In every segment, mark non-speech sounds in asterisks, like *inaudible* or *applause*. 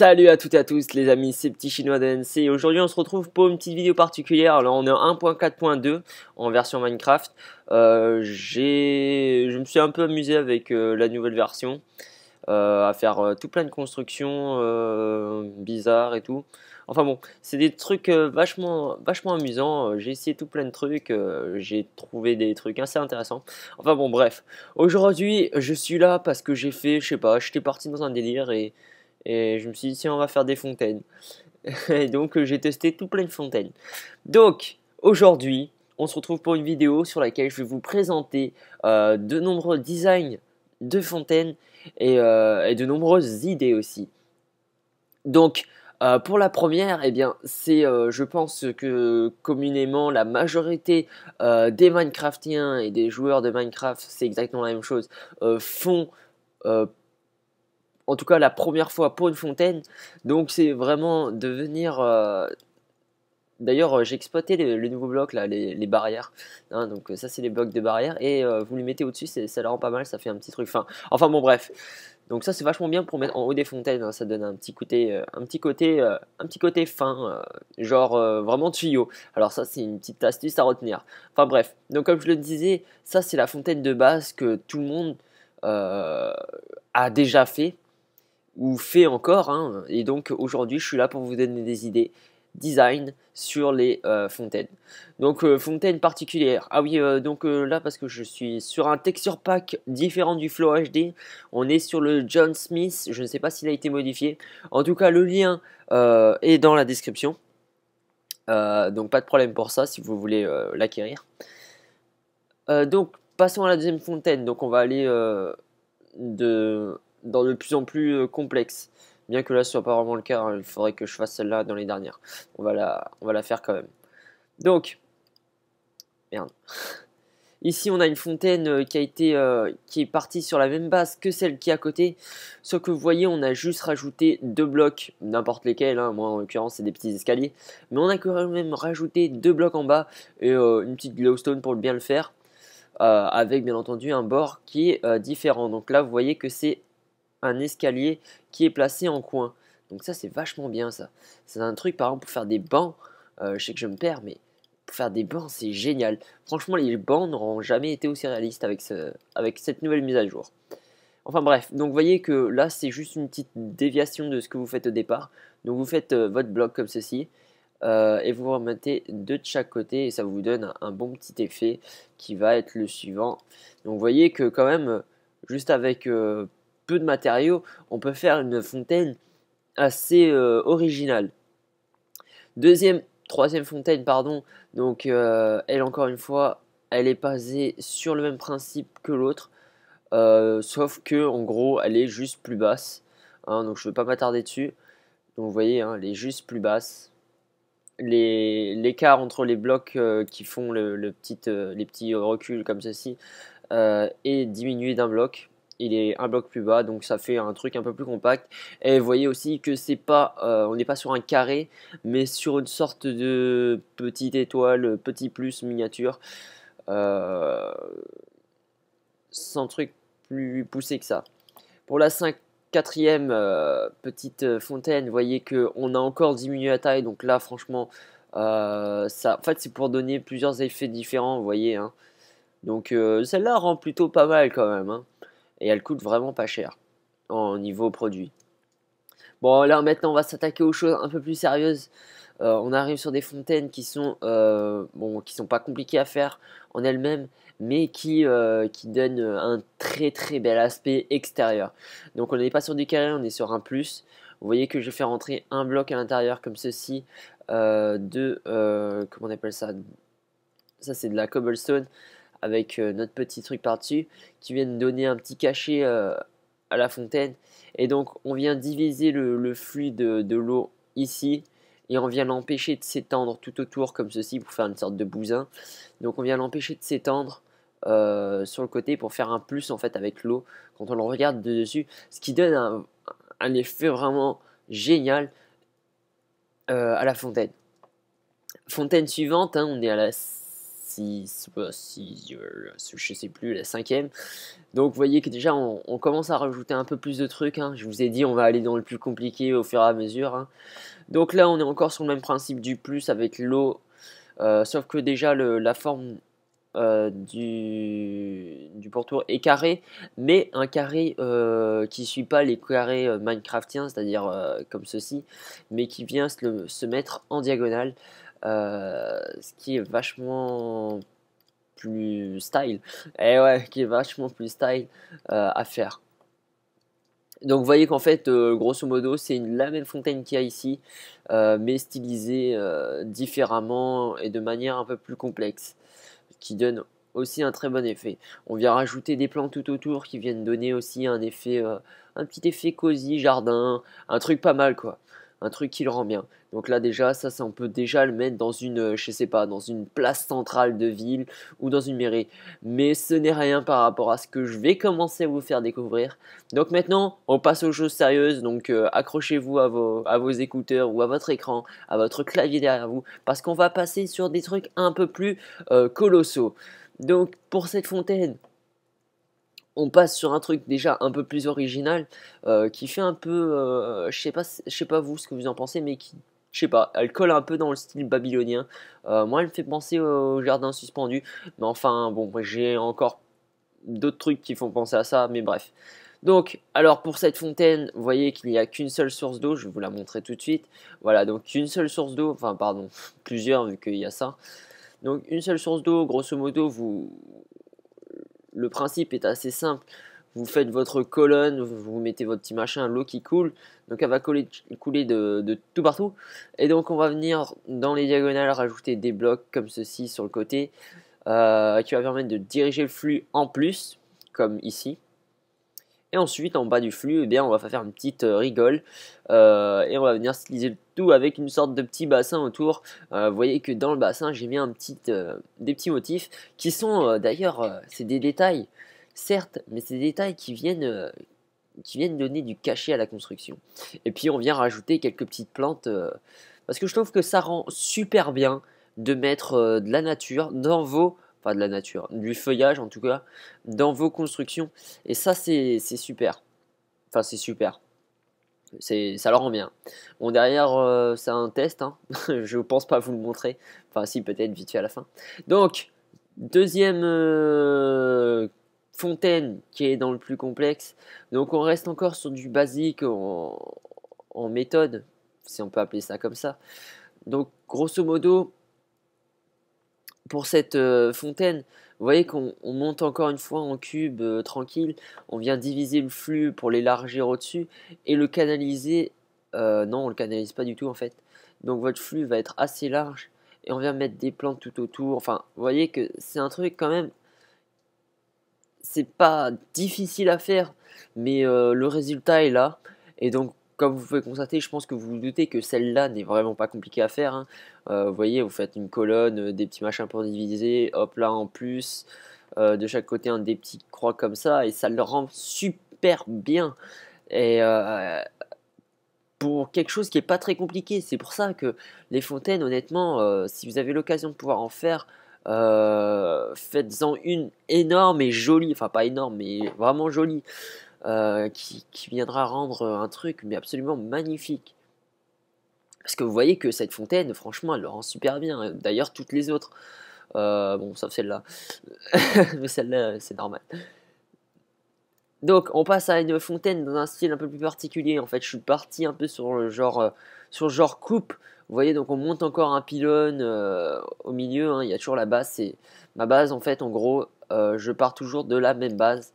Salut à toutes et à tous les amis, c'est Petit Chinois de aujourd'hui on se retrouve pour une petite vidéo particulière. Là on est en 1.4.2 en version Minecraft. Euh, je me suis un peu amusé avec euh, la nouvelle version euh, à faire tout plein de constructions bizarres et tout. Enfin bon, c'est des trucs vachement, vachement amusants. J'ai essayé tout plein de trucs. j'ai trouvé des trucs assez intéressants. Enfin bon, bref. Aujourd'hui, je suis là parce que j'ai fait, je sais pas, j'étais parti dans un délire et et je me suis dit, si on va faire des fontaines. *laughs* Et donc, euh, j'ai testé tout plein de fontaines. Donc, aujourd'hui, on se retrouve pour une vidéo sur laquelle je vais vous présenter euh, de nombreux designs de fontaines et, euh, de nombreuses idées aussi. Donc, pour la première, eh bien, c'est, je pense que communément, la majorité des Minecraftiens et des joueurs de Minecraft, c'est exactement la même chose, font en tout cas la première fois pour une fontaine. Donc c'est vraiment de venir. Euh, d'ailleurs, euh, j'ai exploité le nouveau bloc là, les, barrières. Hein. donc euh, ça, c'est les blocs de barrières. Et vous les mettez au-dessus, ça leur rend pas mal, ça fait un petit truc. Enfin, enfin bon, bref. Donc ça, c'est vachement bien pour mettre en haut des fontaines. Hein. ça donne un petit côté, un petit côté, un petit côté fin, genre vraiment tuyau. Alors ça, c'est une petite astuce à retenir. Enfin bref. Donc comme je le disais, ça, c'est la fontaine de base que tout le monde a déjà fait ou fait encore. Hein. Et donc aujourd'hui, je suis là pour vous donner des idées design sur les euh, fontaines. Donc fontaines euh, fontaine particulière. Ah oui, euh, donc là parce que je suis sur un texture pack différent du Flow HD, on est sur le John Smith, je ne sais pas s'il a été modifié. En tout cas, le lien est dans la description. donc pas de problème pour ça si vous voulez l'acquérir. donc passons à la deuxième fontaine. Donc on va aller de dans de plus en plus euh, complexe. Bien que là, ce soit pas vraiment le cas, hein, il faudrait que je fasse celle-là dans les dernières. On va, la, on va la faire quand même. Donc, merde. *laughs* Ici, on a une fontaine euh, qui a été, euh, qui est partie sur la même base que celle qui est à côté. Sauf que vous voyez, on a juste rajouté deux blocs, n'importe lesquels. Hein. moi, en l'occurrence, c'est des petits escaliers. Mais on a quand même rajouté deux blocs en bas et une petite glowstone pour bien le faire. avec, bien entendu, un bord qui est différent. Donc là, vous voyez que c'est un escalier qui est placé en coin. Donc ça, c'est vachement bien ça. C'est un truc, par exemple, pour faire des bancs. Euh, je sais que je me perds, mais pour faire des bancs, c'est génial. Franchement, les bancs n'auront jamais été aussi réalistes avec, ce, avec cette nouvelle mise à jour. Enfin bref, donc voyez que là, c'est juste une petite déviation de ce que vous faites au départ. Donc vous faites euh, votre bloc comme ceci. Euh, et vous remettez deux de chaque côté et ça vous donne un, un, bon petit effet qui va être le suivant. Donc vous voyez que quand même, juste avec de matériaux, on peut faire une fontaine assez euh, originale. Deuxième, troisième fontaine, pardon, donc euh, elle encore une fois, elle est basée sur le même principe que l'autre, euh, sauf que en gros elle est juste plus basse, hein, donc je ne veux pas m'attarder dessus. Donc vous voyez, hein, elle est juste plus basse. L'écart entre les blocs qui font le, petit, les petits reculs comme ceci est diminué d'un bloc il est un bloc plus bas, donc ça fait un truc un peu plus compact. Et vous voyez aussi que c'est pas, euh, on n'est pas sur un carré, mais sur une sorte de petite étoile, petit plus miniature, euh, sans truc plus poussé que ça. Pour la quatrième euh, petite fontaine, vous voyez qu'on a encore diminué la taille, donc là franchement, ça, en fait c'est pour donner plusieurs effets différents, vous voyez. Hein. Donc celle-là rend plutôt pas mal quand même. Hein et elle coûte vraiment pas cher en niveau produit. Bon, là maintenant, on va s'attaquer aux choses un peu plus sérieuses. Euh, on arrive sur des fontaines qui sont euh, bon, qui sont pas compliquées à faire en elles-mêmes, mais qui, euh, qui donnent un très très bel aspect extérieur. Donc on n'est pas sur du carré, on est sur un plus. Vous voyez que je fais rentrer un bloc à l'intérieur comme ceci de comment on appelle ça Ça c'est de la cobblestone avec euh, notre petit truc par-dessus qui viennent donner un petit cachet euh, à la fontaine. Et donc on vient diviser le, flux de, l'eau ici et on vient l'empêcher de s'étendre tout autour comme ceci pour faire une sorte de bousin. Donc on vient l'empêcher de s'étendre euh, sur le côté pour faire un plus en fait avec l'eau quand on le regarde de dessus, ce qui donne un, effet vraiment génial à la fontaine. Fontaine suivante, hein, on est à la 6, 6, bah, euh, je sais plus, la cinquième. Donc vous voyez que déjà on, commence à rajouter un peu plus de trucs. Hein. Je vous ai dit on va aller dans le plus compliqué au fur et à mesure. Hein. Donc là on est encore sur le même principe du plus avec l'eau. Euh, sauf que déjà la forme euh, du, du, pourtour est carré, mais un carré euh, qui suit pas les carrés Minecraftiens, c'est-à-dire comme ceci, mais qui vient se mettre en diagonale. Euh, ce qui est vachement plus style. Et eh ouais, qui est vachement plus style euh, à faire. Donc vous voyez qu'en fait, euh, grosso modo, c'est la même fontaine qu'il y a ici, mais stylisée différemment et de manière un peu plus complexe, qui donne aussi un très bon effet. On vient rajouter des plans tout autour qui viennent donner aussi un effet, un petit effet cosy, jardin, un truc pas mal quoi un truc qui le rend bien. Donc là déjà, ça, on peut déjà le mettre dans une, euh, je sais pas, dans une place centrale de ville ou dans une mairie. Mais ce n'est rien par rapport à ce que je vais commencer à vous faire découvrir. Donc maintenant, on passe aux choses sérieuses. Donc euh, accrochez-vous à vos, écouteurs ou à votre écran, à votre clavier derrière vous, parce qu'on va passer sur des trucs un peu plus euh, colossaux. Donc pour cette fontaine, on passe sur un truc déjà un peu plus original euh, qui fait un peu euh, je sais pas je sais pas vous ce que vous en pensez mais qui je sais pas, elle colle un peu dans le style babylonien. Euh, moi, elle me fait penser au jardin suspendu. Mais enfin, bon, j'ai encore d'autres trucs qui font penser à ça, mais bref. Donc, alors pour cette fontaine, vous voyez qu'il n'y a qu'une seule source d'eau, je vais vous la montrer tout de suite. Voilà, donc une seule source d'eau, enfin pardon, *laughs* plusieurs vu qu'il y a ça. Donc une seule source d'eau, grosso modo, vous, le principe est assez simple. Vous faites votre colonne, vous mettez votre petit machin, l'eau qui coule. Donc elle va couler, de, tout partout. Et donc on va venir dans les diagonales rajouter des blocs comme ceci sur le côté euh, qui va permettre de diriger le flux en plus, comme ici. Et ensuite, en bas du flux, eh bien, on va faire une petite euh, rigole euh, et on va venir styliser le tout avec une sorte de petit bassin autour. Euh, vous voyez que dans le bassin, j'ai mis des petits motifs qui sont d'ailleurs, c'est des détails, certes, mais c'est des détails qui viennent, qui viennent donner du cachet à la construction. Et puis, on vient rajouter quelques petites plantes parce que je trouve que ça rend super bien de mettre de la nature dans vos enfin de la nature, du feuillage en tout cas, dans vos constructions. Et ça, c'est super. Enfin, c'est super. Ça leur rend bien. Bon, derrière, euh, c'est un test. Je hein. *laughs* je pense pas vous le montrer. Enfin, si, peut-être vite fait à la fin. Donc, deuxième euh, fontaine qui est dans le plus complexe. Donc, on reste encore sur du basique en méthode, si on peut appeler ça comme ça. Donc, grosso modo, pour cette euh, fontaine, vous voyez qu'on monte encore une fois en cube euh, tranquille, on vient diviser le flux pour l'élargir au-dessus et le canaliser. Euh, non, on le canalise pas du tout en fait. Donc votre flux va être assez large et on vient mettre des plantes tout autour. Enfin, vous voyez que c'est un truc quand même. C'est pas difficile à faire, mais le résultat est là. Et donc comme vous pouvez constater, je pense que vous vous doutez que celle-là n'est vraiment pas compliquée à faire. Hein. Euh, vous voyez, vous faites une colonne, euh, des petits machins pour diviser, hop là en plus, euh, de chaque côté un des petits croix comme ça, et ça le rend super bien. Et pour quelque chose qui n'est pas très compliqué, c'est pour ça que les fontaines, honnêtement, si vous avez l'occasion de pouvoir en faire, faites-en une énorme et jolie, enfin pas énorme, mais vraiment jolie. Euh, qui, viendra rendre un truc mais absolument magnifique. Parce que vous voyez que cette fontaine, franchement, elle le rend super bien. Hein. D'ailleurs, toutes les autres. Euh, bon, sauf celle-là. *laughs* mais celle-là, c'est normal. Donc, on passe à une fontaine dans un style un peu plus particulier. En fait, je suis parti un peu sur le genre, euh, sur genre coupe. Vous voyez, donc on monte encore un pylône au milieu. Hein. Il y a toujours la base. C'est ma base, en fait. En gros, je pars toujours de la même base.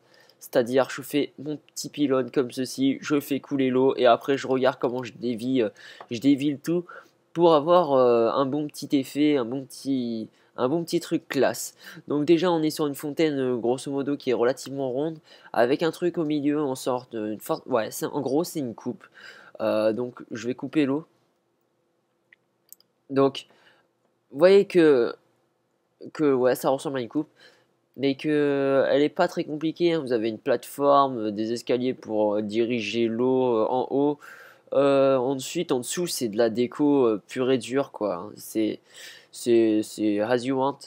C'est-à-dire, je fais mon petit pylône comme ceci, je fais couler l'eau et après je regarde comment je dévie, euh, je dévie tout pour avoir euh, un bon petit effet, un bon petit, un bon petit truc classe. Donc déjà on est sur une fontaine euh, grosso modo qui est relativement ronde avec un truc au milieu en sorte une forte ouais en gros c'est une coupe. donc je vais couper l'eau. Donc vous voyez que que ouais ça ressemble à une coupe mais que euh, elle est pas très compliquée. Hein. Vous avez une plateforme, euh, des escaliers pour euh, diriger l'eau en haut. ensuite, en dessous, c'est de la déco pure et dure, quoi. Hein. C'est, c'est, c'est as you want.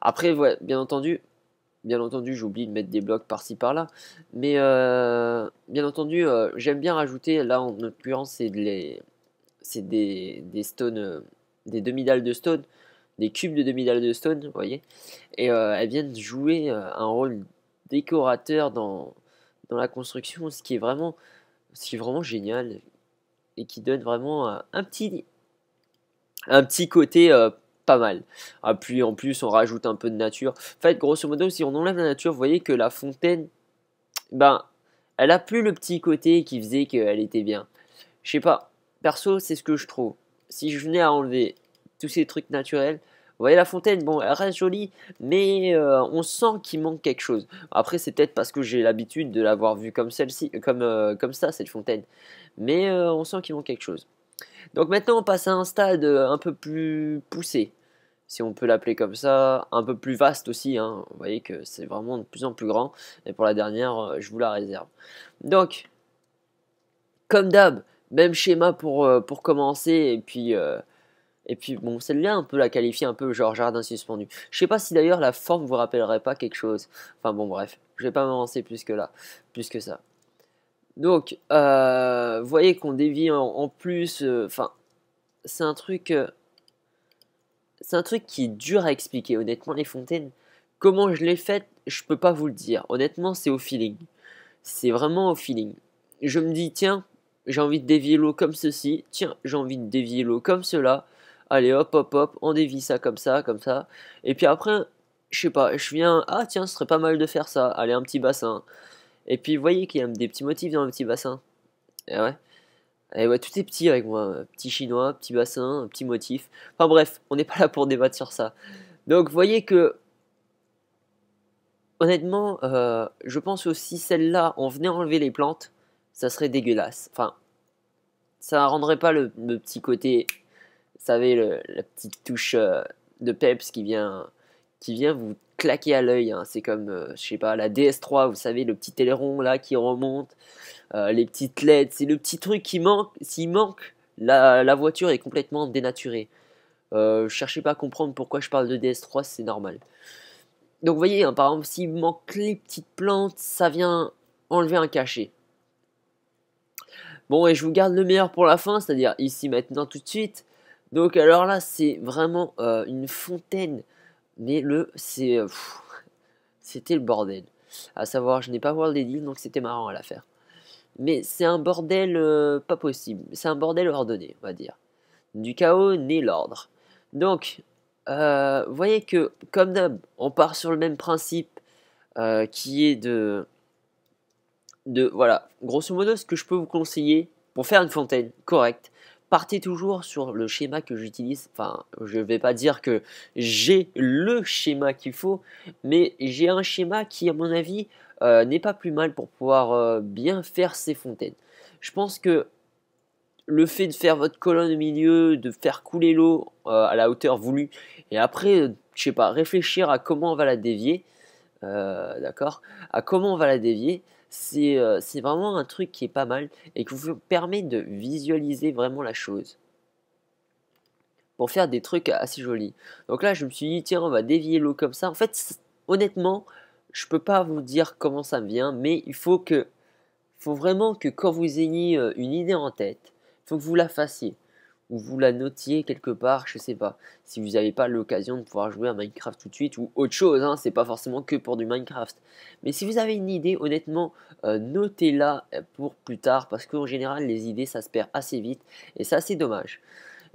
Après, bien entendu, bien entendu, j'oublie de mettre des blocs par-ci par-là. Mais bien entendu, j'aime bien rajouter. Là, en l'occurrence, c'est de c'est des, des stones, des demi dalles de stone des cubes de demi-Stone, vous voyez, et euh, elles viennent jouer euh, un rôle décorateur dans, dans la construction, ce qui est vraiment, ce vraiment génial et qui donne vraiment euh, un petit, un petit côté pas mal. Ah, puis en plus, on rajoute un peu de nature. En fait, grosso modo, si on enlève la nature, vous voyez que la fontaine, ben, elle a plus le petit côté qui faisait qu'elle était bien. Je sais pas. Perso, c'est ce que je trouve. Si je venais à enlever tous trucs naturels. Vous voyez la fontaine, bon, elle reste jolie, mais euh, on sent qu'il manque quelque chose. Après, c'est peut-être parce que j'ai l'habitude de l'avoir vue comme celle-ci, euh, comme, euh, comme ça, cette fontaine. Mais on sent qu'il manque quelque chose. Donc maintenant, on passe à un stade un peu plus poussé, si on peut l'appeler comme ça, un peu plus vaste aussi. Hein. Vous voyez que c'est vraiment de plus en plus grand. Et pour la dernière, je vous la réserve. Donc, comme d'hab, même schéma pour, pour commencer, et puis et puis bon, celle-là, un peu, la qualifier un peu genre jardin suspendu. Je sais pas si d'ailleurs la forme vous rappellerait pas quelque chose. Enfin bon, bref, je vais pas m'avancer plus que là, plus que ça. Donc, euh, voyez qu'on dévie en, plus. Euh, enfin, c'est un truc. Euh, c'est un truc qui est dur à expliquer. Honnêtement, les fontaines, comment je l'ai fait je peux pas vous le dire. Honnêtement, c'est au feeling. C'est vraiment au feeling. Je me dis, tiens, j'ai envie de dévier l'eau comme ceci. Tiens, j'ai envie de dévier l'eau comme cela allez hop hop hop, on dévie ça comme ça, comme ça. Et puis après, je sais pas, je viens, ah tiens, ce serait pas mal de faire ça, allez un petit bassin. Et puis vous voyez qu'il y a des petits motifs dans le petit bassin. Et eh ouais. Et eh ouais, tout est petit avec moi. Petit chinois, petit bassin, petit motif. Enfin bref, on n'est pas là pour débattre sur ça. Donc vous voyez que honnêtement, euh, je pense que si celle-là, on venait enlever les plantes, ça serait dégueulasse. Enfin, ça rendrait pas le petit côté savez, la petite touche euh, de peps qui vient, qui vient vous claquer à l'œil. Hein. C'est comme, euh, je sais pas, la DS3, vous savez, le petit aileron là qui remonte, euh, les petites LED, c'est le petit truc qui manque. S'il manque, la, la, voiture est complètement dénaturée. Euh, cherchez pas à comprendre pourquoi je parle de DS3, c'est normal. Donc vous voyez, hein, par exemple, s'il manque les petites plantes, ça vient enlever un cachet. Bon, et je vous garde le meilleur pour la fin, c'est-à-dire ici maintenant tout de suite. Donc alors là, c'est vraiment euh, une fontaine. Mais le, c'est... Euh, c'était le bordel. À savoir, je n'ai pas World deals, donc c'était marrant à la faire. Mais c'est un bordel euh, pas possible. C'est un bordel ordonné, on va dire. Du chaos naît l'ordre. Donc, vous voyez que, comme d'hab, on part sur le même principe qui est de... De, voilà, grosso modo, ce que je peux vous conseiller pour faire une fontaine correcte, partez toujours sur le schéma que j'utilise. Enfin, je ne vais pas dire que j'ai le schéma qu'il faut, mais j'ai un schéma qui, à mon avis, euh, n'est pas plus mal pour pouvoir euh, bien faire ses fontaines. Je pense que le fait de faire votre colonne au milieu, de faire couler l'eau euh, à la hauteur voulue, et après, je sais pas, réfléchir à comment on va la dévier, d'accord, à comment on va la dévier, euh, c'est vraiment un truc qui est pas mal et qui vous permet de visualiser vraiment la chose pour faire des trucs assez jolis. Donc là, je me suis dit, tiens, on va dévier l'eau comme ça. En fait, honnêtement, je peux pas vous dire comment ça me vient, mais il faut que, faut vraiment que quand vous ayez euh, une idée en tête, il faut que vous la fassiez ou vous la notiez quelque part, je sais pas, si vous n'avez pas l'occasion de pouvoir jouer à Minecraft tout de suite ou autre chose, hein, c'est pas forcément que pour du Minecraft. Mais si vous avez une idée, honnêtement, euh, notez-la euh, pour plus tard, parce qu'en général, les idées, ça se perd assez vite, et ça, c'est dommage.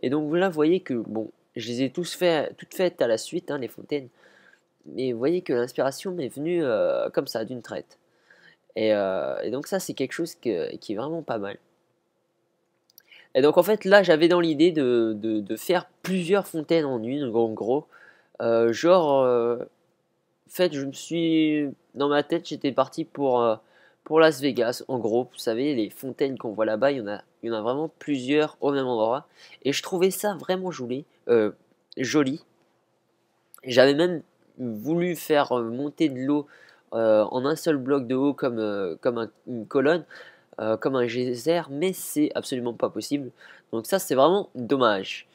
Et donc là, vous voyez que, bon, je les ai tous fait, toutes faites à la suite, hein, les fontaines, mais vous voyez que l'inspiration m'est venue euh, comme ça, d'une traite. Et, donc ça, c'est quelque chose qui est vraiment pas mal. Et donc en fait là j'avais dans l'idée de, de, faire plusieurs fontaines en une, en gros. Euh, genre, euh, en fait je me suis... Dans ma tête j'étais parti pour, euh, pour Las Vegas, en gros. Vous savez, les fontaines qu'on voit là-bas, il y, en a, il y en a vraiment plusieurs au même endroit. Et je trouvais ça vraiment joli. joli. J'avais même voulu faire monter de l'eau en un seul bloc de haut comme, comme une colonne. Euh, comme un geyser, mais c'est absolument pas possible. Donc ça, c'est vraiment dommage.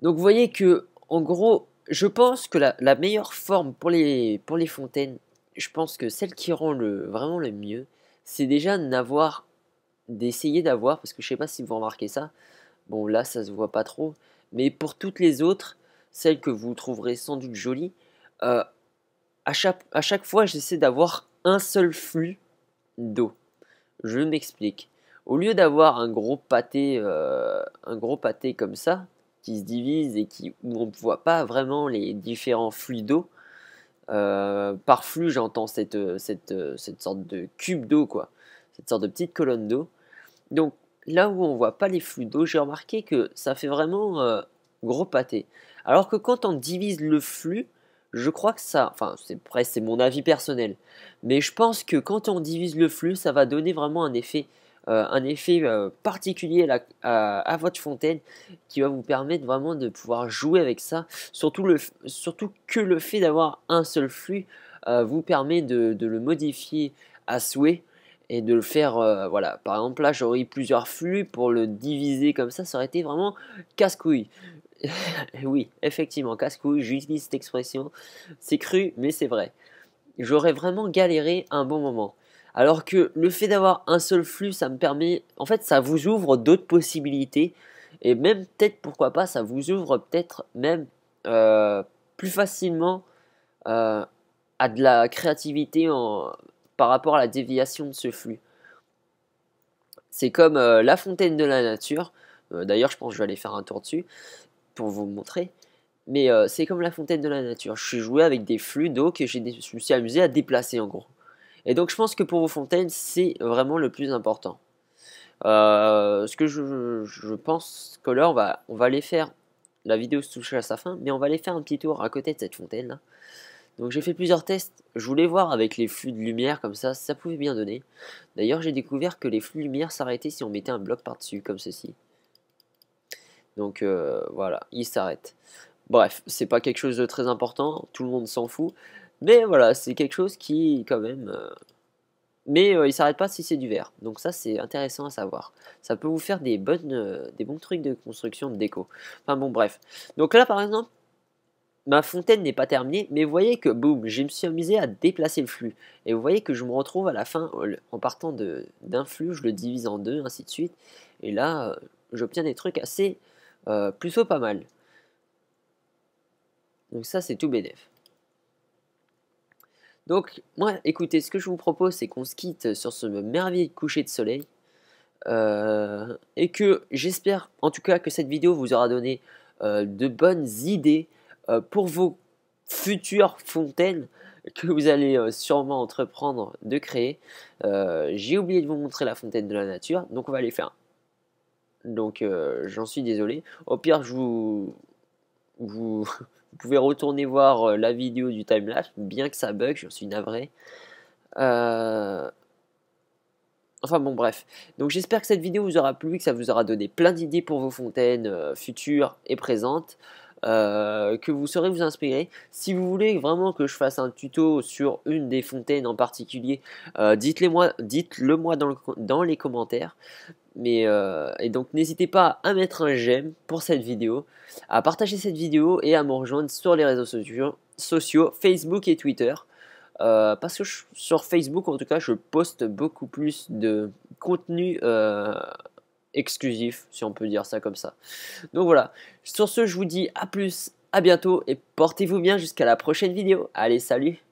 Donc vous voyez que, en gros, je pense que la, meilleure forme pour les, pour les fontaines, je pense que celle qui rend le, vraiment le mieux, c'est déjà d'avoir, d'essayer d'avoir, parce que je sais pas si vous remarquez ça, bon là ça se voit pas trop, mais pour toutes les autres, celles que vous trouverez sans doute jolies, euh, à, à chaque fois j'essaie d'avoir un seul flux d'eau. Je m'explique. Au lieu d'avoir un gros pâté, euh, un gros pâté comme ça, qui se divise et qui, où on ne voit pas vraiment les différents flux d'eau, euh, par flux j'entends cette, sorte de cube d'eau, quoi, cette sorte de petite colonne d'eau. Donc là où on ne voit pas les flux d'eau, j'ai remarqué que ça fait vraiment euh, gros pâté. Alors que quand on divise le flux, je crois que ça, enfin, c'est mon avis personnel, mais je pense que quand on divise le flux, ça va donner vraiment un effet, euh, un effet euh, particulier à, votre fontaine qui va vous permettre vraiment de pouvoir jouer avec ça. Surtout, le, surtout que le fait d'avoir un seul flux euh, vous permet de, le modifier à souhait et de le faire, voilà, par exemple là j'aurais plusieurs flux pour le diviser comme ça, ça aurait été vraiment casse-couille. *laughs* oui, effectivement, casse-couille, j'utilise cette expression. C'est cru, mais c'est vrai. J'aurais vraiment galéré un bon moment. Alors que le fait d'avoir un seul flux, ça me permet, en fait, ça vous ouvre d'autres possibilités. Et même peut-être, pourquoi pas, ça vous ouvre peut-être même euh, plus facilement euh, à de la créativité en, par rapport à la déviation de ce flux. C'est comme euh, la fontaine de la nature. D'ailleurs, je pense que je vais aller faire un tour dessus pour vous montrer. Mais euh, c'est comme la fontaine de la nature. Je suis joué avec des flux d'eau que je me suis amusé à déplacer en gros. Et donc je pense que pour vos fontaines, c'est vraiment le plus important. Euh, ce que je, pense que là, on va, on va aller faire, la vidéo se touche à sa fin, mais on va aller faire un petit tour à côté de cette fontaine là. Donc j'ai fait plusieurs tests, je voulais voir avec les flux de lumière comme ça, ça pouvait bien donner. D'ailleurs j'ai découvert que les flux de lumière s'arrêtaient si on mettait un bloc par-dessus comme ceci. Donc euh, voilà, il s'arrête. Bref, c'est pas quelque chose de très important, tout le monde s'en fout. Mais voilà, c'est quelque chose qui, quand même. Euh, mais euh, il s'arrête pas si c'est du verre. Donc ça, c'est intéressant à savoir. Ça peut vous faire des, bonnes, des bons trucs de construction de déco. Enfin bon, bref. Donc là, par exemple, ma fontaine n'est pas terminée, mais vous voyez que boum, je me suis amusé à déplacer le flux. Et vous voyez que je me retrouve à la fin, en partant d'un flux, je le divise en deux, ainsi de suite. Et là, j'obtiens des trucs assez plus euh, plutôt pas mal. Donc ça, c'est tout bénef. Donc, moi, écoutez, ce que je vous propose, c'est qu'on se quitte sur ce merveilleux coucher de soleil. Euh, et que j'espère, en tout cas, que cette vidéo vous aura donné euh, de bonnes idées pour vos futures fontaines que vous allez sûrement entreprendre de créer. J'ai oublié de vous montrer la fontaine de la nature, donc on va aller faire donc euh, j'en suis désolé. Au pire, je vous... *laughs* pouvez retourner voir euh, la vidéo du timelapse, bien que ça bug, j'en suis navré. Euh, enfin bon, bref. Donc j'espère que cette vidéo vous aura plu, que ça vous aura donné plein d'idées pour vos fontaines futures et présentes. que vous saurez vous inspirer. Si vous voulez vraiment que je fasse un tuto sur une des fontaines en particulier, dites-le moi, dans les commentaires. Mais, euh, et donc n'hésitez pas à mettre un j'aime pour cette vidéo, à partager cette vidéo et à me rejoindre sur les réseaux sociaux, Facebook et Twitter. Euh, parce que sur Facebook, en tout cas, je poste beaucoup plus de contenu euh, exclusif, si on peut dire ça comme ça. Donc voilà, sur ce, je vous dis à plus, à bientôt et portez-vous bien jusqu'à la prochaine vidéo. Allez, salut